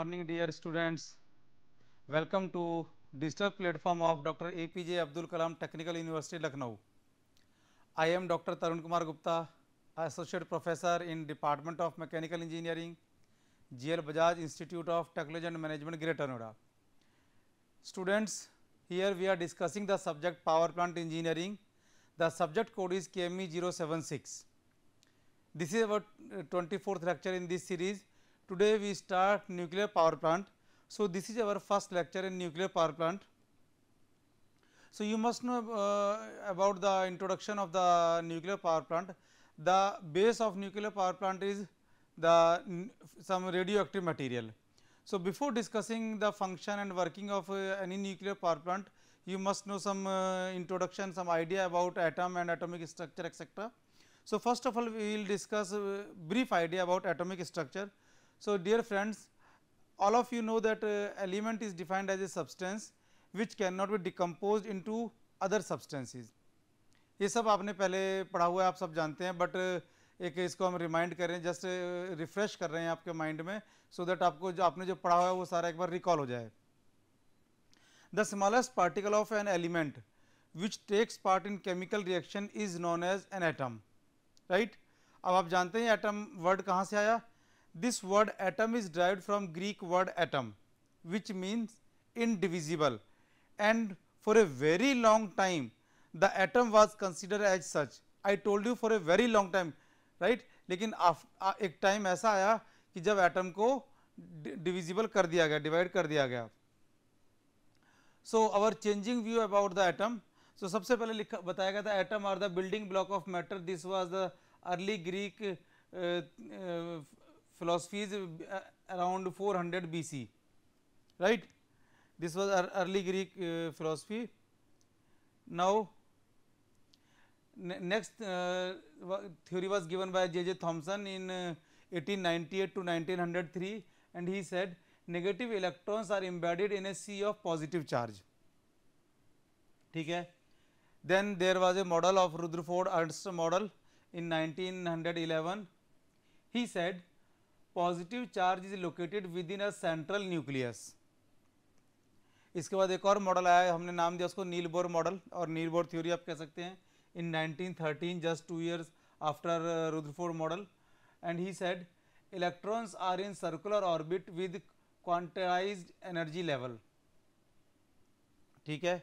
morning dear students welcome to digital platform of dr apj abdul kalam technical university lucknow i am dr tarun kumar gupta associate professor in department of mechanical engineering gl bajaj institute of technology and management greater noida students here we are discussing the subject power plant engineering the subject code is kme 076 this is our 24th lecture in this series Today we start nuclear power plant. So, this is our first lecture in nuclear power plant. So, you must know uh, about the introduction of the nuclear power plant. The base of nuclear power plant is the some radioactive material. So, before discussing the function and working of uh, any nuclear power plant, you must know some uh, introduction, some idea about atom and atomic structure etc. So, first of all we will discuss uh, brief idea about atomic structure. So, dear friends, all of you know that uh, element is defined as a substance which cannot be decomposed into other substances. ये सब आपने पहले पढ़ा हुआ है आप सब जानते हैं बट uh, एक इसको हम रिमाइंड कर रहे हैं जस्ट रिफ्रेश uh, कर रहे हैं आपके माइंड में सो so दैट आपको जो आपने जो पढ़ा हुआ है वो सारा एक बार रिकॉल हो जाए the smallest particle of an element which takes part in chemical reaction is known as an atom right अब आप जानते हैं एटम वर्ड कहाँ से आया This word atom is derived from Greek word atom which means indivisible and for a very long time the atom was considered as such. I told you for a very long time right लेकिन एक time ऐसा आया कि जब atom को divisible कर दिया गया डिवाइड कर दिया गया so our changing view about the atom so सबसे पहले लिखा बताया गया था atom are the building block of matter this was the early Greek philosophy is uh, around 400 BC, right. This was early Greek uh, philosophy. Now, next uh, theory was given by J. J. Thomson in 1898 to 1903 and he said negative electrons are embedded in a sea of positive charge. ठीक है then there was a model of Rutherford Ernst model in 1911 he said positive charge is located within a central nucleus इसके बाद एक और model आया है हमने नाम दिया उसको नील बोर मॉडल और नील बोर थ्योरी आप कह सकते हैं in 1913 just two years after Rutherford model and he said electrons are in circular orbit with quantized energy level ठीक है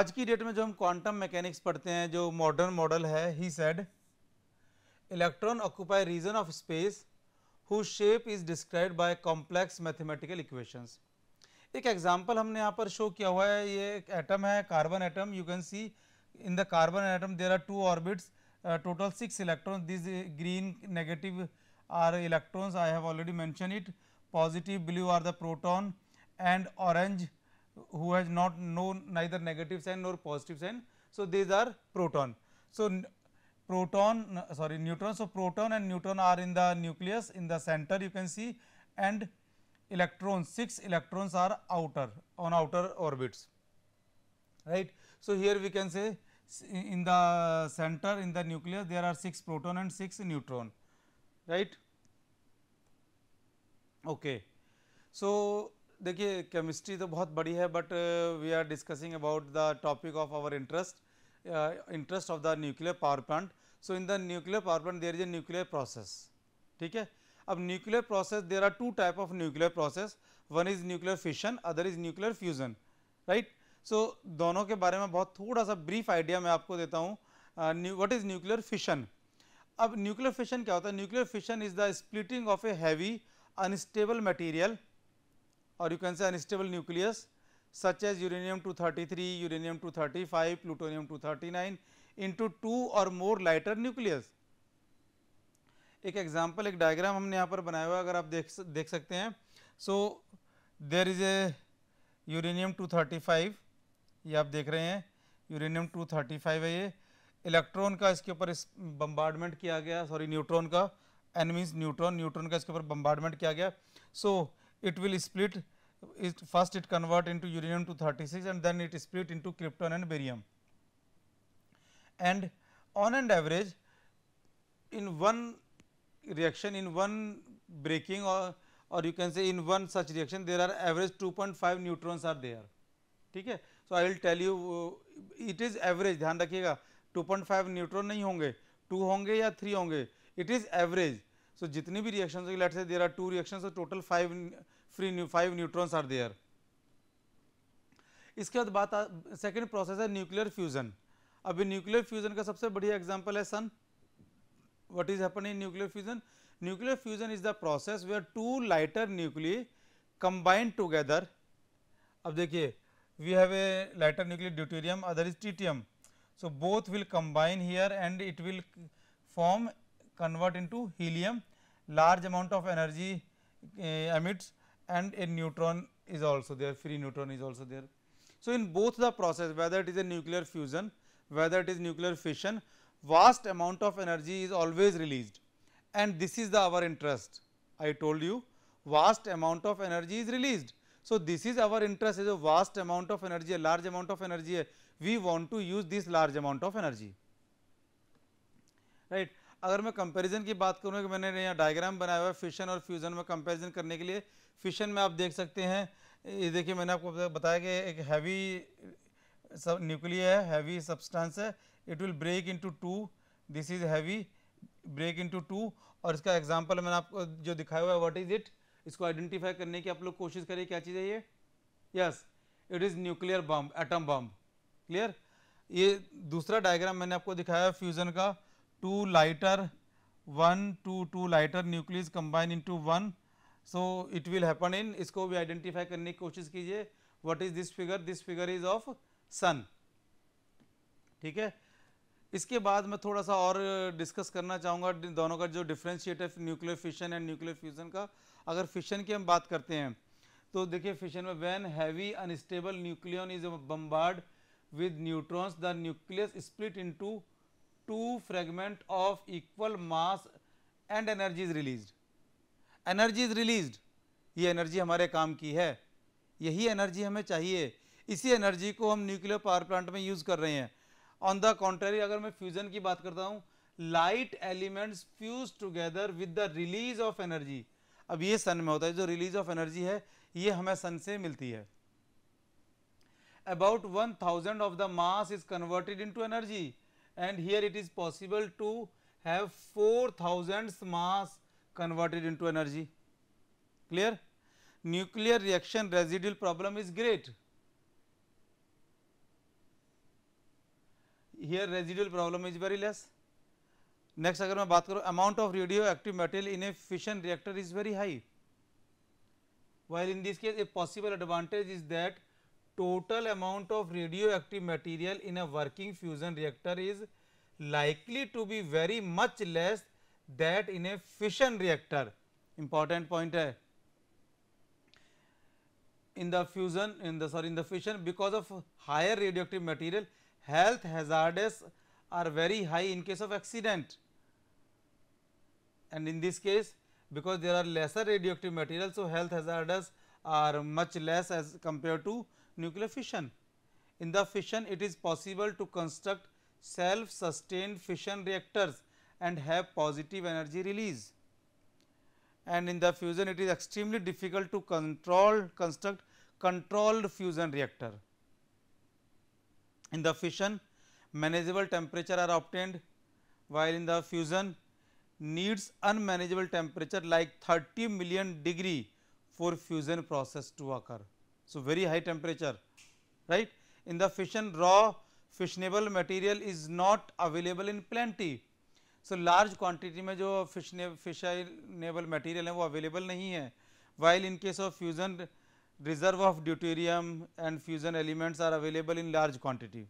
आज की डेट में जो हम क्वांटम मैकेनिक्स पढ़ते हैं जो मॉडर्न मॉडल है he said electron occupy region of space whose shape is described by complex mathematical equations. एक एग्जाम्पल हमने यहाँ पर शो किया हुआ है ये एक एटम है carbon atom you can see in the carbon atom there are two orbits total six electrons this green negative are electrons I have already mention it positive blue are the proton and orange who has not known neither negative sign nor positive sign. So, these are proton. So, proton sorry neutron. So, proton and neutron are in the nucleus in the center you can see and electrons 6 electrons are outer on outer orbits right. So, here we can say in the center in the nucleus there are 6 proton and 6 neutron right. Okay. So, देखिए chemistry तो बहुत बड़ी है but we are discussing about the topic of our interest interest of the nuclear power plant so in the nuclear power plant there is a nuclear process ठीक है अब nuclear process there are two type of nuclear process one is nuclear fission other is nuclear fusion right so दोनों के बारे में बहुत थोड़ा सा ब्रीफ आइडिया मैं आपको देता हूँ वट इज न्यूक्लियर फिशन अब न्यूक्लियर फिशन क्या होता है nuclear fission is the splitting of a heavy unstable material और you can say unstable nucleus such as uranium two thirty three uranium two thirty five plutonium two thirty nine into two और more lighter nucleus एक example एक diagram हमने यहाँ पर बनाया हुआ अगर आप देख देख सकते हैं सो देर इज़ ए यूरेनियम 235 ये आप देख रहे हैं यूरेनियम 235 है ये इलेक्ट्रॉन का इसके ऊपर इस बम्बार्डमेंट किया गया सॉरी न्यूट्रॉन का एन मीन्स न्यूट्रॉन न्यूट्रॉन का इसके ऊपर बम्बार्डमेंट किया गया so it will split it first it convert into uranium two and then it split into krypton and barium and on an average in one reaction in one breaking or or you can say in one such reaction there are average 2.5 neutrons are there theek hai so I will tell you it is average dhyan rakhiyega 2.5 neutron nahi honge 2 honge ya 3 honge it is average so jitni bhi reactions होगी let's say there are two reactions so total five free new five neutrons are there iske baad baat second process hai nuclear fusion अभी nuclear fusion का सबसे बढ़िया example है sun what is happen in nuclear fusion nuclear fusion is the process where two lighter nuclear combined together अब देखिए we have a lighter nuclear deuterium other is tritium so both will combine here and it will form convert into helium large amount of energy uh, emits and a neutron is also there free neutron is also there so in both the process whether it is a nuclear fusion whether it is nuclear fission, vast amount of energy is always released and this is the our interest. I told you vast amount of energy is released. So, this is our interest is a vast amount of energy, a large amount of energy. We want to use this large amount of energy. Right. अगर मैं comparison की बात करूँ कि मैंने यहाँ diagram बनाया हुआ है फिशन और फ्यूज़न में कंपैरिजन करने के लिए फिशन में आप देख सकते हैं ये देखिए मैंने आपको बताया कि एक heavy nuclear nuclei heavy substance है it will break into two this is heavy break into two और इसका एग्जाम्पल मैंने आपको जो दिखाया हुआ है व्हाट इज इट इसको आइडेंटिफाई करने की आप लोग कोशिश करिए क्या चीज़ है ये yes it is nuclear bomb atom bomb clear ये दूसरा डायग्राम मैंने आपको दिखाया है फ्यूज़न का two lighter one two two lighter nucleus combine to one so it will happen in इसको भी आइडेंटिफाई करने की कोशिश कीजिए what is this figure this figure is of sun ठीक है इसके बाद मैं थोड़ा सा और डिस्कस करना चाहूँगा दोनों का जो डिफ्रेंशिएट है nuclear fission and nuclear fusion का अगर फिशन की हम बात करते हैं तो देखिए फिशन में when heavy unstable nucleon is bombard with neutrons the nucleus split into two fragment of equal mass and energy is release energy is release ये एनर्जी हमारे काम की है यही एनर्जी हमें चाहिए इसी एनर्जी को हम न्यूक्लियर पावर प्लांट में यूज कर रहे हैं ऑन द कॉन्ट्रेरी अगर मैं फ्यूजन की बात करता हूँ light element fuse together with the release of energy अब ये सन में होता है जो रिलीज ऑफ एनर्जी है ये हमें सन से मिलती है about one thousand of the mass is converted into energy and here it is possible to have four thousand mass converted into energy clear nuclear reaction residual problem is great here residual problem is very less next अगर मैं बात करूँ amount of radioactive material in a fission reactor is very high while in this case a possible advantage is that total amount of radioactive material in a working fusion reactor is likely to be very much less that in a fission reactor important point hai in the fusion in the sorry in the fission because of higher radioactive material health hazards are very high in case of accident and in this case because there are lesser radioactive materials. So, health hazards are much less as compared to nuclear fission. In the fission it is possible to construct self sustained fission reactors and have positive energy release and in the fusion it is extremely difficult to control construct controlled fusion reactor. In the fission, manageable temperature are obtained, while in the fusion needs unmanageable temperature like 30 million degree for fusion process to occur. So, very high temperature, right. In the fission, raw fissionable material is not available in plenty. So large quantity में जो fissionable material hai wo available nahi hai while in case of fusion reserve of deuterium and fusion elements are available in large quantity.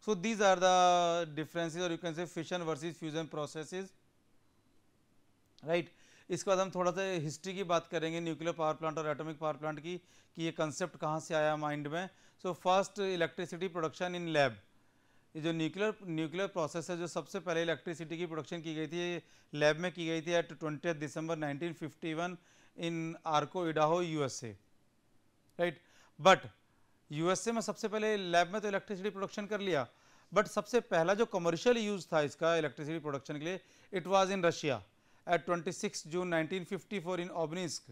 So, these are the differences or you can say fission versus fusion processes right. इसके बाद हम थोड़ा सा history की बात करेंगे nuclear power plant और atomic power plant की कि ये कंसेप्ट कहाँ से आया माइंड में so first electricity production in lab ये जो न्यूक्लियर न्यूक्लियर प्रोसेस है जो सबसे पहले इलेक्ट्रिसिटी की प्रोडक्शन की गई थी लैब में की गई थी at twenty December 1951 in Arco Idaho USA right but USA में सबसे पहले लैब में तो इलेक्ट्रिसिटी प्रोडक्शन कर लिया बट सबसे पहला जो कमर्शियल यूज़ था इसका इलेक्ट्रिसिटी प्रोडक्शन के लिए it was in Russia at 26 June 1954 in Obninsk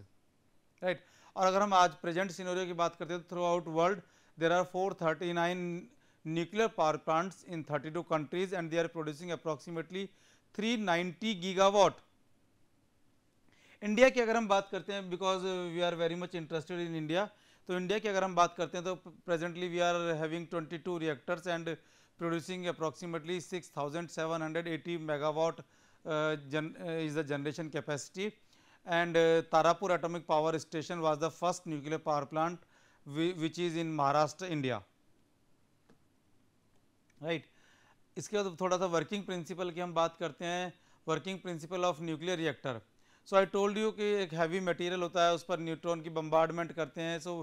right और अगर हम आज प्रेजेंट सिनेरियो की बात करते हैं तो throughout world there are 439 nuclear power plants in 32 countries and they are producing approximately 390 gigawatt India की अगर हम बात करते हैं because we are very much interested in India तो इंडिया की अगर हम बात करते हैं तो presently we are having 22 reactors and producing approximately 6780 megawatt is the generation capacity and Tarapur atomic power station was the first nuclear power plant which is in Maharashtra India right इसके बाद थोड़ा सा वर्किंग प्रिंसिपल की हम बात करते हैं working principle of nuclear reactor so I told you कि एक हैवी मटेरियल होता है उस पर न्यूट्रॉन की बम्बार्डमेंट करते हैं so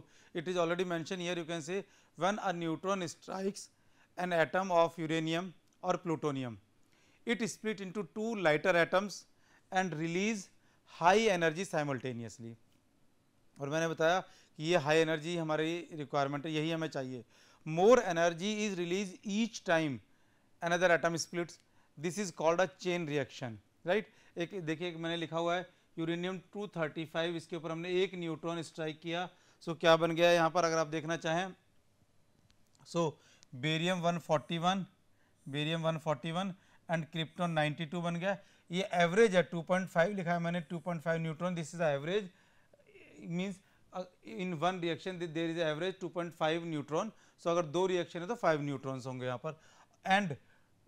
it is already mention here you can say one a neutron strikes an atom of uranium और plutonium split into two lighter atoms and release high energy simultaneously और मैंने बताया कि ये high energy हमारी requirement है यही हमें चाहिए more energy is release each time another atom splits this is called a chain reaction right एक देखिए मैंने लिखा हुआ है यूरेनियम 235 इसके ऊपर हमने एक न्यूट्रॉन स्ट्राइक किया सो so, क्या बन गया यहाँ पर अगर आप देखना चाहें so barium 141 barium 141 and krypton 92 बन गया ये एवरेज है 2.5 लिखा है मैंने 2.5 neutron this is average means in one reaction there is average 2.5 neutron so अगर दो रिएक्शन है तो फाइव न्यूट्रॉन्स होंगे यहाँ पर and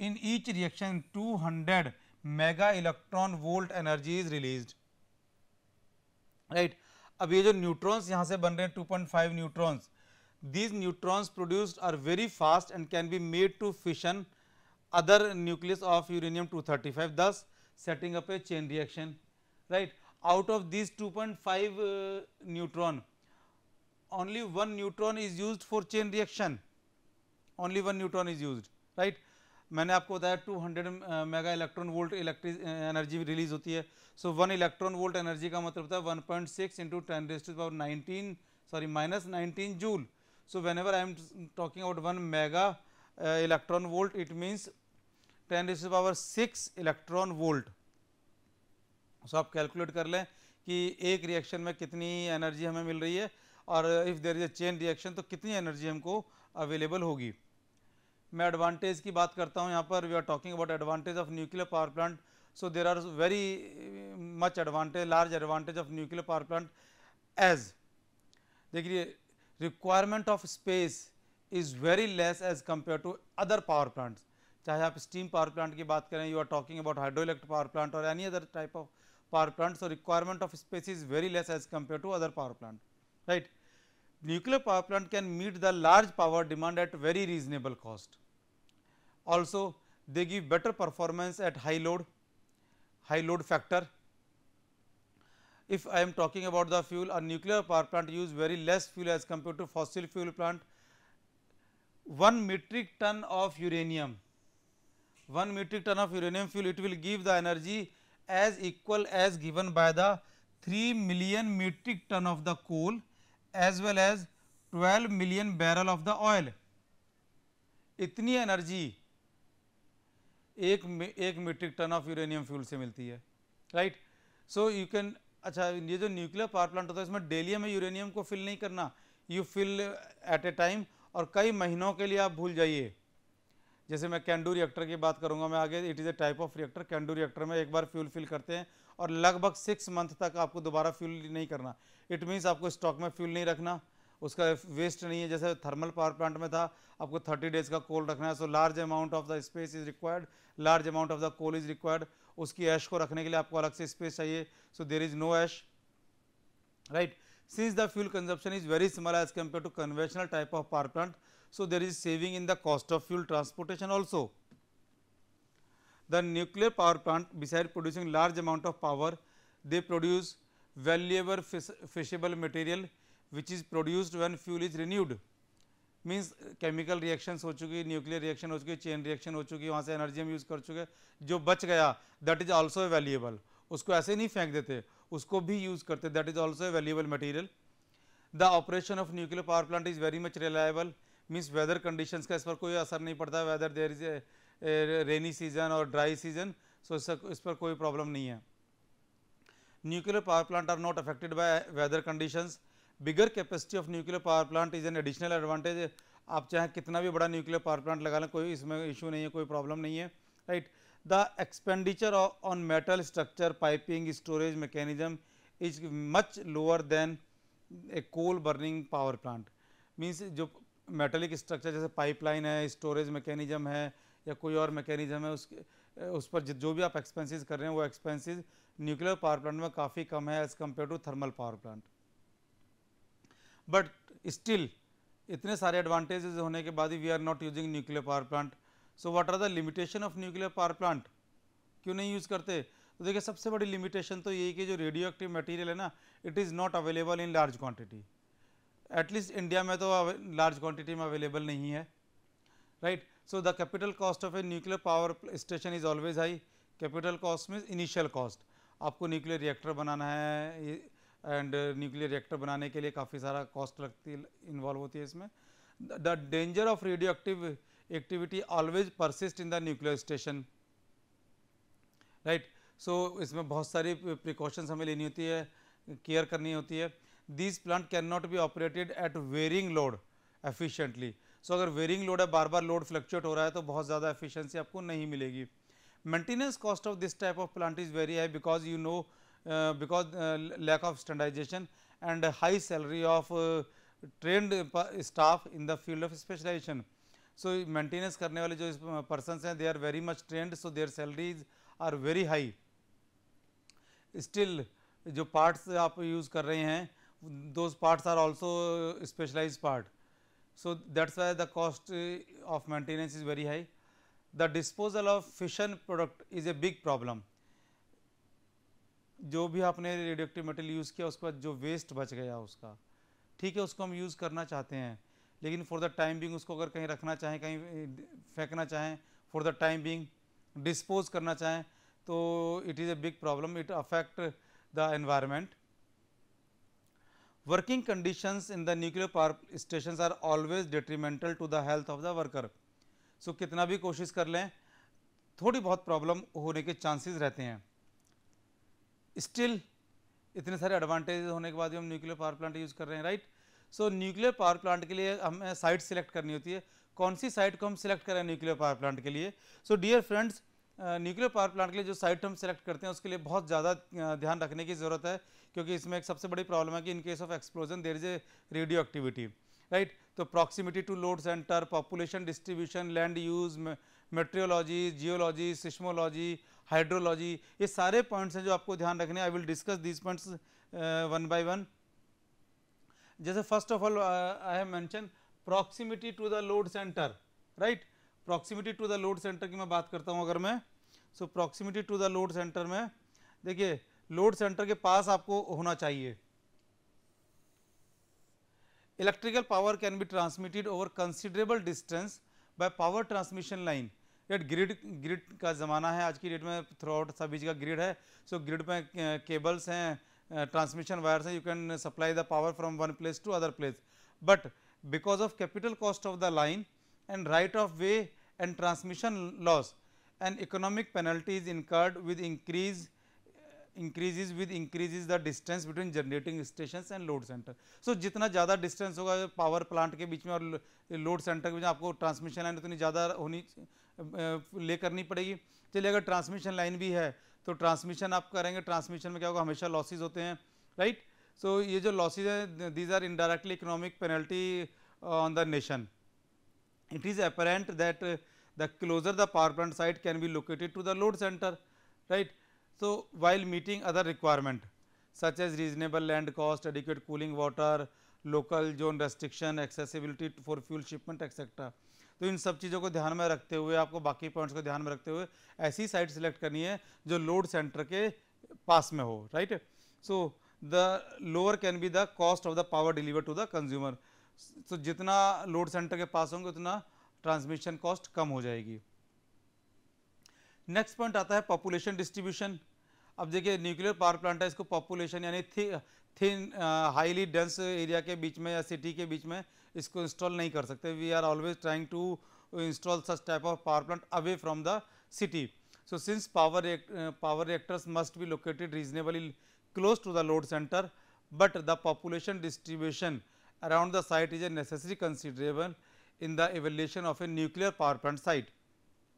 in each reaction 200 mega electron volt energy is released right. अब ये जो न्यूट्रॉन्स यहाँ से 2.5 neutrons these neutrons produced are very fast and can be made to fission other nucleus of uranium 235 thus setting up a chain reaction right out of these 2.5 uh, neutron only one neutron is used for chain reaction only one neutron is used right मैंने आपको बताया 200 mega electron volt electric energy release होती है so one electron volt energy का मतलब होता है one point six into ten raised power nineteen sorry minus nineteen joule so whenever I am talking about one mega electron volt it means ten raised power six electron volt so आप calculate कर लें कि एक reaction में कितनी energy हमें मिल रही है और if there is a chain reaction तो कितनी एनर्जी हमको अवेलेबल होगी मैं एडवांटेज की बात करता हूँ यहाँ पर we are talking about advantage of nuclear power plant so there are very much advantage large advantage of nuclear power plant as देखिए requirement of space is very less as compare to other power plants चाहे आप steam power plant की बात करें you are talking about hydro electric power plant और any other type of power plant so requirement of space is very less as compare to other power plant right nuclear power plant can meet the large power demand at very reasonable cost. Also, they give better performance at high load, high load factor. If I am talking about the fuel, a nuclear power plant use very less fuel as compared to fossil fuel plant. 1 metric ton of uranium, 1 metric ton of uranium fuel, it will give the energy as equal as given by the 3 million metric ton of the coal as well as 12 million barrel of the oil इतनी एनर्जी एक एक metric ton of uranium fuel से मिलती है right so you can अच्छा ये जो न्यूक्लियर पावर प्लांट होता है इसमें डेली हमें यूरेनियम को फिल नहीं करना you fill at a time और कई महीनों के लिए आप भूल जाइए जैसे मैं कैंडू रिएक्टर की बात करूंगा मैं आगे it is a type of reactor CANDU reactor में एक बार फ्यूल फिल करते हैं और लगभग सिक्स मंथ तक आपको दोबारा फ्यूल नहीं करना इट मीन्स आपको स्टॉक में फ्यूल नहीं रखना उसका वेस्ट नहीं है जैसे थर्मल पावर प्लांट में था आपको 30 डेज का कोल रखना है so large amount of the space is required large amount of the coal is required उसकी ऐश को रखने के लिए आपको अलग से स्पेस चाहिए so there is no ash right since the fuel consumption is very small as compare to conventional type of power plant so there is saving in the cost of fuel transportation also the nuclear power plant beside producing large amount of power they produce valuable fissible material which is produced when fuel is renewed means chemical reactions हो चुकी nuclear reaction हो चुकी chain reaction हो चुकी वहाँ से energy हम use कर चुके जो बच गया that is also a valuable उसको ऐसे नहीं फेंक देते उसको भी यूज़ करते that is also a valuable material the operation of nuclear power plant is very much reliable means weather condition का इस पर कोई असर नहीं पड़ता whether there is rainy season और ड्राई सीजन सो इस पर कोई प्रॉब्लम नहीं है nuclear power plant are not affected by weather condition bigger capacity of nuclear power plant is an additional advantage आप चाहे कितना भी बड़ा न्यूक्लियर पावर प्लांट लगा लें कोई इसमें इशू नहीं है कोई प्रॉब्लम नहीं है right the expenditure on metal structure piping storage mechanism is much lower than a coal burning power plant means जो मेटलिक स्ट्रक्चर जैसे पाइपलाइन है स्टोरेज मैकेनिज्म है या कोई और मैकेनिज्म है उसके उस पर जो भी आप एक्सपेंसेस कर रहे हैं वो एक्सपेंसेस न्यूक्लियर पावर प्लांट में काफ़ी कम है as compare to thermal power plant but still इतने सारे एडवांटेजेस होने के बाद ही we are not using nuclear power plant so what are the limitation of nuclear power plant क्यों नहीं यूज़ करते तो देखिए सबसे बड़ी लिमिटेशन तो यही कि जो रेडियो एक्टिव मटीरियल है ना it is not available in large quantity at least India में तो लार्ज क्वान्टिटी में अवेलेबल नहीं है right right? So, the capital cost of a nuclear power station is always high. Capital cost means initial cost. आपको nuclear reactor बनाना है and nuclear reactor बनाने के लिए काफ़ी सारा कॉस्ट लगती इन्वॉल्व होती है इसमें the danger of radioactive activity always persist in the nuclear station right so इसमें बहुत सारी प्रिकॉशंस हमें लेनी होती है केयर करनी होती है these plant cannot be operated at varying load efficiently so अगर वेरिंग लोड है बार बार लोड फ्लक्चुएट हो रहा है तो बहुत ज़्यादा एफिशिएंसी आपको नहीं मिलेगी maintenance cost of this type of plant is very high because you know because lack of standardisation and high salary of trained staff in the field of specialisation so maintenance करने वाले जो persons uh, हैं they are very much trained so their salaries are very high still जो parts आप use कर रहे हैं those parts are also specialise part So, that is why the cost uh, of maintenance is very high. The disposal of fission product is a big problem. जो भी आपने radioactive material use किया उसके बाद जो वेस्ट बच गया उसका ठीक है उसको हम यूज़ करना चाहते हैं लेकिन फॉर द टाइम बिंग उसको अगर कहीं रखना चाहें कहीं फेंकना चाहें for the time being dispose करना चाहें तो it is a big problem it affect the environment working condition in the nuclear power station are always detrimental to the health of the worker so कितना भी कोशिश कर लें थोड़ी बहुत प्रॉब्लम होने के चांसेस रहते हैं स्टिल इतने सारे एडवांटेजेस होने के बाद भी हम न्यूक्लियर पावर प्लांट यूज़ कर रहे हैं right so nuclear power plant के लिए हमें साइट सिलेक्ट करनी होती है कौन सी साइट को हम सिलेक्ट करें न्यूक्लियर पावर प्लांट के लिए so dear friends nuclear power plant के लिए जो साइट हम सेलेक्ट करते हैं उसके लिए बहुत ज़्यादा ध्यान रखने की ज़रूरत है क्योंकि इसमें एक सबसे बड़ी प्रॉब्लम है कि in case of explosion there is a radioactivity right तो proximity to load centre population distribution land use meteorology geology seismology hydrology ये सारे पॉइंट्स हैं जो आपको ध्यान रखने I will discuss these points one by one जैसे first of all I have mention proximity to the load centre right proximity to the load centre की मैं बात करता हूँ अगर मैं so proximity to the load centre में देखिए लोड सेंटर के पास आपको होना चाहिए electrical power can be transmitted over considerable distance by power transmission line at grid grid का ज़माना है आज की डेट में थ्रू आउट सभी जगह ग्रिड है सो so, ग्रिड में केबल्स हैं ट्रांसमिशन वायर्स हैं you can supply the power from one place to other place but because of capital cost of the line and right of way and transmission loss and economic penalties incurred with increase increases with increases the distance between generating stations and load center. So जितना ज़्यादा distance होगा power plant के बीच में और load centre के बीच में आपको transmission line उतनी ज़्यादा होनी ले करनी पड़ेगी चलिए अगर ट्रांसमिशन लाइन भी है तो ट्रांसमिशन आप करेंगे ट्रांसमिशन में क्या होगा हमेशा लॉसेज होते हैं राइट सो so, ये जो लॉसेज हैं these are indirectly economic penalty on the nation it is apparent that uh, the closer the power plant site can be located to the load center right so while meeting other requirement such as reasonable land cost adequate cooling water local zone restriction accessibility for fuel shipment etc तो इन सब चीज़ों को ध्यान में रखते हुए आपको बाकी पॉइंट्स को ध्यान में रखते हुए ऐसी साइट सिलेक्ट करनी है जो लोड सेंटर के पास में हो right so the lower can be the cost of the power deliver to the consumer तो जितना लोड सेंटर के पास होंगे उतना ट्रांसमिशन कॉस्ट कम हो जाएगी नेक्स्ट पॉइंट आता है पॉपुलेशन डिस्ट्रीब्यूशन अब देखिए न्यूक्लियर पावर प्लांट है इसको पॉपुलेशन यानी थी थिन हाईली डेंस एरिया के बीच में या सिटी के बीच में इसको इंस्टॉल नहीं कर सकते we are always trying to install such type of power plant away from the city so since power power reactors must be located reasonably close to the load centre but the population distribution around the site is a necessary considerable in the evaluation of a nuclear power plant site.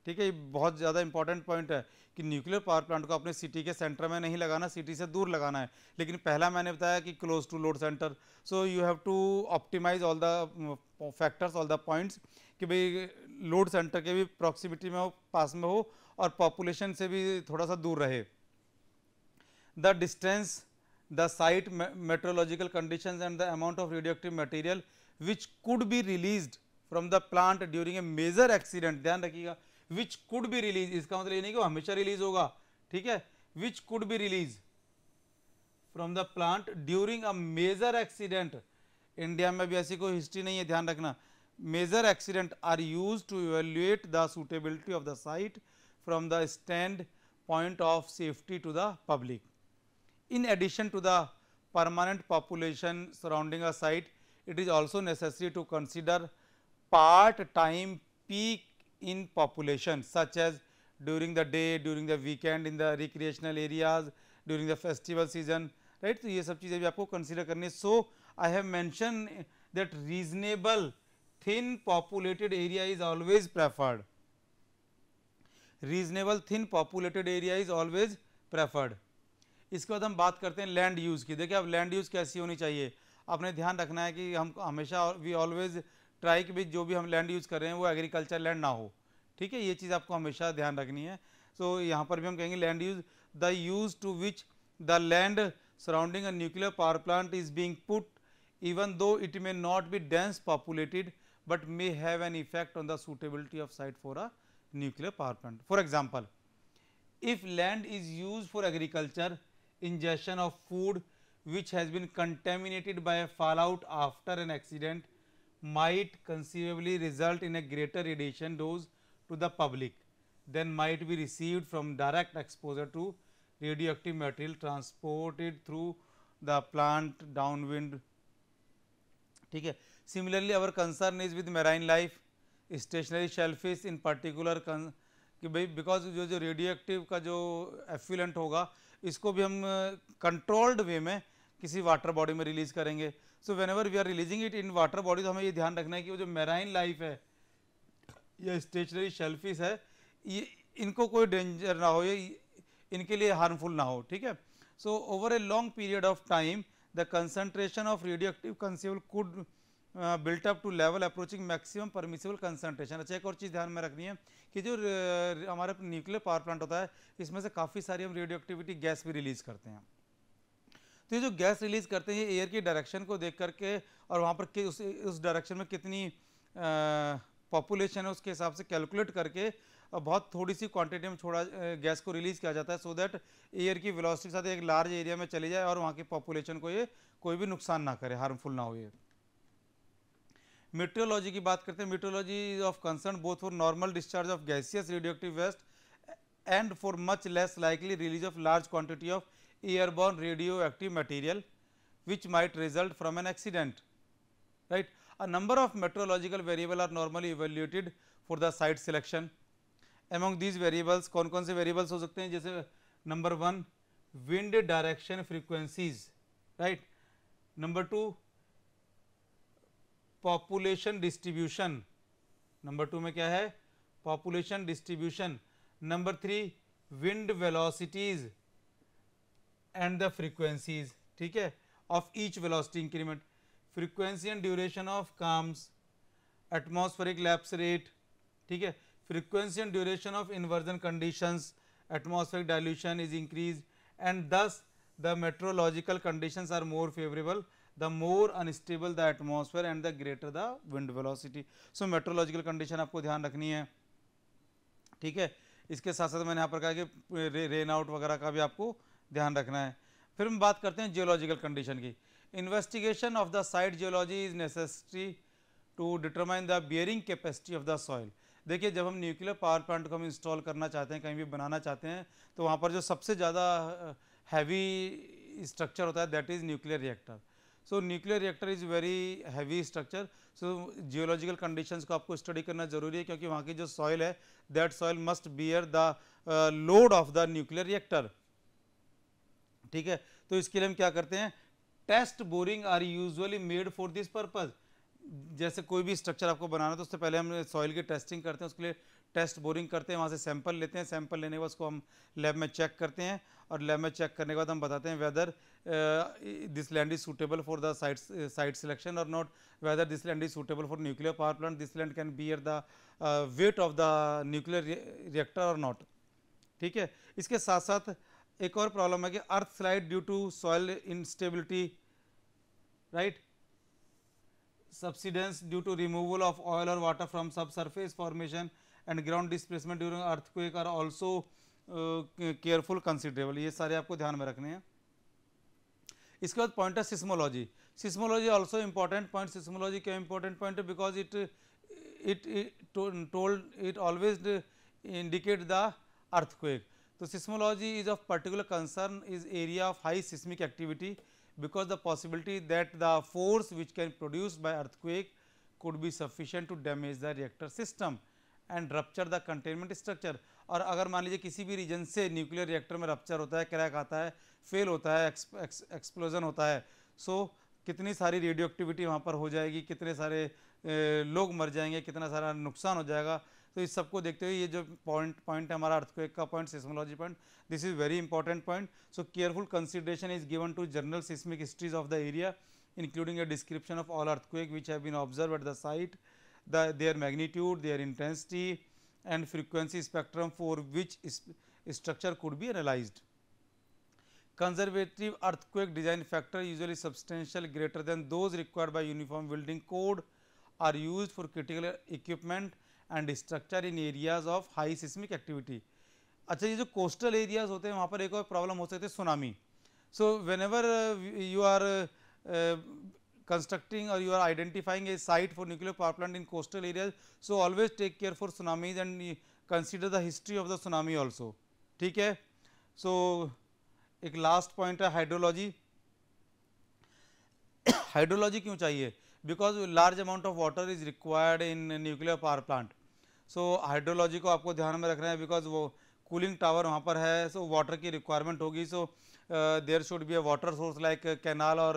ठीक है ये बहुत ज़्यादा important point है कि nuclear power plant को अपने city के सेंटर में नहीं लगाना सिटी से दूर लगाना है लेकिन पहला मैंने बताया कि close to load centre so you have to optimise all the factors all the points कि भाई लोड सेंटर के भी प्रॉक्सिमिटी में हो पास में हो और पॉपुलेशन से भी थोड़ा सा दूर रहे the distance the site meteorological conditions and the amount of radioactive material which could be released from the plant during a major accident ध्यान रखिएगा which could be released इसका मतलब ये नहीं कि वो हमेशा release होगा ठीक है which could be released from the plant during a major accident India में भी ऐसी कोई हिस्ट्री नहीं है ध्यान रखना major accident are used to evaluate the suitability of the site from the stand point of safety to the public In addition to the permanent population surrounding a site, it is also necessary to consider part time peak in population such as during the day, during the weekend, in the recreational areas, during the festival season, right. So, ये सब चीज़ें consider So, I have mentioned that reasonable thin populated area is always preferred. Reasonable thin populated area is always preferred. इसके बाद हम बात करते हैं land use की देखिए अब लैंड यूज़ कैसी होनी चाहिए आपने ध्यान रखना है कि हम हमेशा वी ऑलवेज़ ट्राई कि जो भी हम लैंड यूज़ कर रहे हैं वो एग्रीकल्चर लैंड ना हो ठीक है ये चीज़ आपको हमेशा ध्यान रखनी है सो so, यहाँ पर भी हम कहेंगे land use the use to which the land surrounding a nuclear power plant is being put even though it may not be dense populated but may have an effect on the suitability of site for a nuclear power plant for example if land is use for agriculture ingestion of food which has been contaminated by a fallout after an accident might conceivably result in a greater radiation dose to the public than might be received from direct exposure to radioactive material transported through the plant downwind ठीक है similarly our concern is with marine life stationary shellfish in particular कि भाई because जो जो radio active का जो एफ्यूलेंट होगा इसको भी हम कंट्रोल्ड वे में किसी वाटर बॉडी में रिलीज करेंगे so whenever we are releasing it in water body तो हमें ये ध्यान रखना है कि वो जो मेराइन लाइफ है या स्टेशनरी शेल्फिस है ये इनको कोई डेंजर ना हो ये इनके लिए हार्मफुल ना हो ठीक है so over a long period of time the concentration of radioactive consul could built up to level approaching maximum permissible concentration अच्छा एक और चीज़ ध्यान में रखनी है कि जो हमारे न्यूक्लियर पावर प्लांट होता है इसमें से काफ़ी सारी हम रेडियो एक्टिविटी गैस भी रिलीज़ करते हैं तो ये जो गैस रिलीज़ करते हैं ये एयर की डायरेक्शन को देख करके और वहाँ पर उस उस डायरेक्शन में कितनी पॉपुलेशन है उसके हिसाब से कैलकुलेट करके बहुत थोड़ी सी क्वांटिटी में छोड़ा गैस को रिलीज़ किया जाता है सो दैट एयर की वेलोसिटी के साथ एक लार्ज एरिया में चली जाए और वहाँ की पॉपुलेशन को ये कोई भी नुकसान ना करे हार्मफुल ना हो ये मेट्रोलॉजी की बात करते हैं metrology of concern both for normal discharge of gaseous radio active waste and for much less likely release of large quantity of airborne radio active material which might result from an accident right a number of metrological variable are normally evaluated for the site selection among these variables कौन कौन से variables हो सकते हैं जैसे number one wind direction frequencies right number two population distribution number two में क्या है population distribution number three wind velocities and the frequencies ठीक है of each velocity increment frequency and duration of calms atmospheric lapse rate ठीक है frequency and duration of inversion condition atmospheric dilution is increase and thus the metrological condition are more favourable the more unstable the atmosphere and the greater the wind velocity. So meteorological condition आपको ध्यान रखनी है ठीक है इसके साथ साथ मैंने यहाँ पर कहा कि rain रेन आउट वगैरह का भी आपको ध्यान रखना है फिर हम बात करते हैं जियोलॉजिकल कंडीशन की investigation of the geology geology is to to determine the bearing capacity of the soil देखिए जब हम न्यूक्लियर पावर प्लांट को हम इंस्टॉल करना चाहते हैं कहीं भी बनाना चाहते हैं तो वहाँ पर जो सबसे ज़्यादा हैवी स्ट्रक्चर होता है that is nuclear reactor so nuclear reactor is very heavy structure so geological conditions को आपको स्टडी करना ज़रूरी है क्योंकि वहाँ की जो सॉइल है that soil must bear the load of the nuclear reactor ठीक है तो इसके लिए हम क्या करते हैं test boring are usually made for this purpose जैसे कोई भी स्ट्रक्चर आपको बनाना तो उससे पहले हम सॉइल की टेस्टिंग करते हैं उसके लिए टेस्ट बोरिंग करते हैं वहाँ से सैंपल लेते हैं सैंपल लेने के बाद उसको हम लैब में चेक करते हैं और लैब में चेक करने के बाद हम बताते हैं whether uh, this land is suitable for the site, uh, site selection or not, whether this land is suitable for nuclear power plant, this land can bear the uh, weight of the nuclear re reactor or not. ठीक है इसके साथ साथ एक और problem है कि earth slide due to soil instability right subsidence due to removal of oil or water from subsurface formation and ground displacement during earthquake are also uh, careful considerable ये सारे आपको ध्यान में रखने हैं इसके बाद पॉइंट है seismology seismology also important point seismology क्यों important point because it it told it always indicate the earthquake तो seismology is of particular concern is area of high seismic activity because the possibility that the force which can produce by earthquake could be sufficient to damage the reactor system and rupture the containment structure और अगर मान लीजिए किसी भी reason से nuclear reactor में rupture होता है क्रैक आता है फेल होता है एक्सप्लोजन होता है सो so, कितनी सारी रेडियो एक्टिविटी वहाँ पर हो जाएगी कितने सारे लोग मर जाएंगे कितना सारा नुकसान हो जाएगा तो इस सबको देखते हुए ये जो पॉइंट पॉइंट है हमारा अर्थक्वेक का point seismology point this is very important point so careful consideration is given to general seismic histories of the area including a description of all earthquake which have been observe at the site the their magnitude their intensity and frequency spectrum for which structure could be analyzed. Conservative earthquake design factor usually substantial greater than those required by uniform building code are use for critical equipment and structure in areas of high seismic activity अच्छा ये जो coastal areas होते हैं वहाँ पर एक और problem हो सकती है tsunami so whenever you are constructing or you are identifying a site for nuclear power plant in coastal areas so always take care for tsunamis and consider the history of the tsunami also ठीक है so एक last point है hydrology hydrology क्यों चाहिए because large amount of water is required in nuclear power plant so hydrology को आपको ध्यान में रखना है बिकॉज वो कूलिंग टावर वहाँ पर है सो so वाटर की रिक्वायरमेंट होगी so there should be a water source like canal or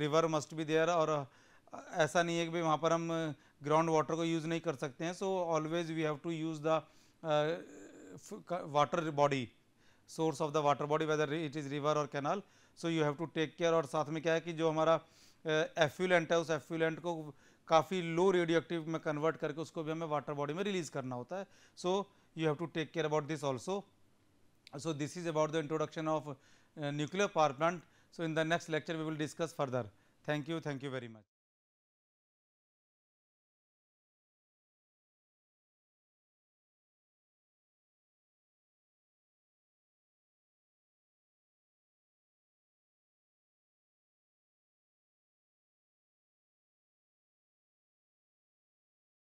river must be there और ऐसा नहीं है कि भाई वहाँ पर हम ग्राउंड uh, वाटर को यूज़ नहीं कर सकते हैं so always we have to use the water body source of the water body whether it is river or canal so you have to take care और साथ में क्या है कि जो हमारा एफ्यूलेंट है उस एफ्यूलेंट को काफ़ी लो रेडियो एक्टिव में कन्वर्ट करके उसको भी हमें वाटर बॉडी में रिलीज़ करना होता है so you have to take care about this also so this is about the introduction of nuclear power plant so in the next lecture we will discuss further thank you thank you very much